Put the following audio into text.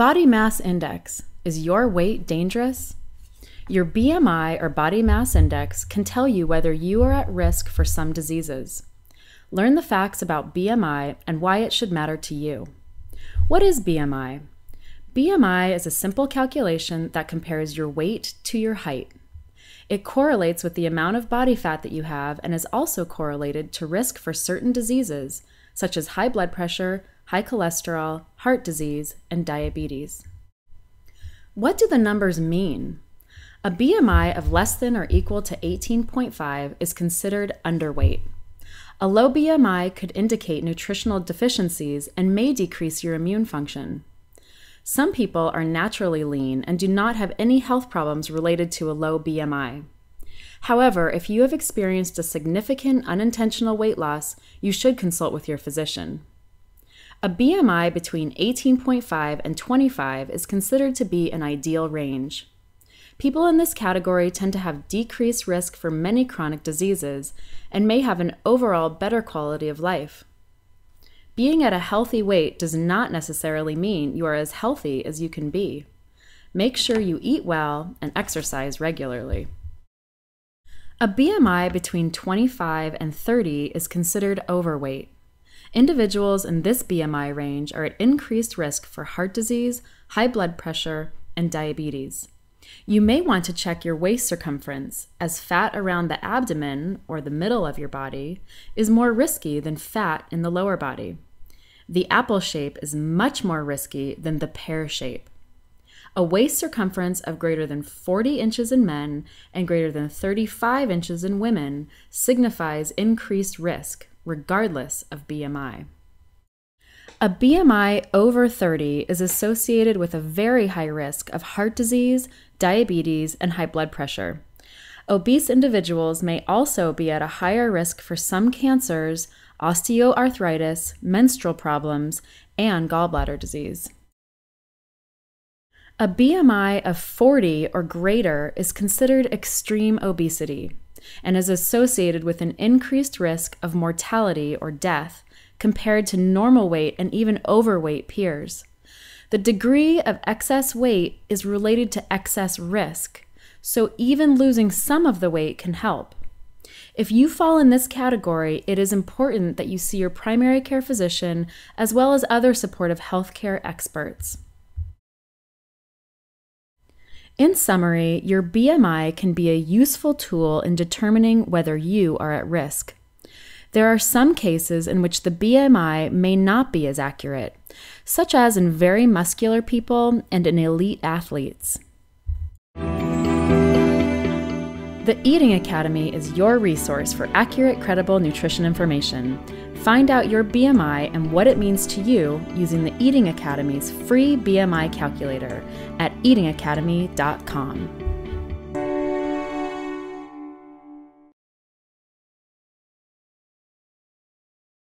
Body mass index. Is your weight dangerous? Your BMI or body mass index can tell you whether you are at risk for some diseases. Learn the facts about BMI and why it should matter to you. What is BMI? BMI is a simple calculation that compares your weight to your height. It correlates with the amount of body fat that you have and is also correlated to risk for certain diseases, such as high blood pressure, high cholesterol, heart disease, and diabetes. What do the numbers mean? A BMI of less than or equal to 18.5 is considered underweight. A low BMI could indicate nutritional deficiencies and may decrease your immune function. Some people are naturally lean and do not have any health problems related to a low BMI. However, if you have experienced a significant unintentional weight loss, you should consult with your physician. A BMI between 18.5 and 25 is considered to be an ideal range. People in this category tend to have decreased risk for many chronic diseases and may have an overall better quality of life. Being at a healthy weight does not necessarily mean you are as healthy as you can be. Make sure you eat well and exercise regularly. A BMI between 25 and 30 is considered overweight. Individuals in this BMI range are at increased risk for heart disease, high blood pressure, and diabetes. You may want to check your waist circumference, as fat around the abdomen or the middle of your body is more risky than fat in the lower body. The apple shape is much more risky than the pear shape a waist circumference of greater than 40 inches in men and greater than 35 inches in women signifies increased risk, regardless of BMI. A BMI over 30 is associated with a very high risk of heart disease, diabetes, and high blood pressure. Obese individuals may also be at a higher risk for some cancers, osteoarthritis, menstrual problems, and gallbladder disease. A BMI of 40 or greater is considered extreme obesity and is associated with an increased risk of mortality or death compared to normal weight and even overweight peers. The degree of excess weight is related to excess risk, so even losing some of the weight can help. If you fall in this category, it is important that you see your primary care physician as well as other supportive healthcare experts. In summary, your BMI can be a useful tool in determining whether you are at risk. There are some cases in which the BMI may not be as accurate, such as in very muscular people and in elite athletes. The Eating Academy is your resource for accurate, credible nutrition information. Find out your BMI and what it means to you using the Eating Academy's free BMI calculator at eatingacademy.com.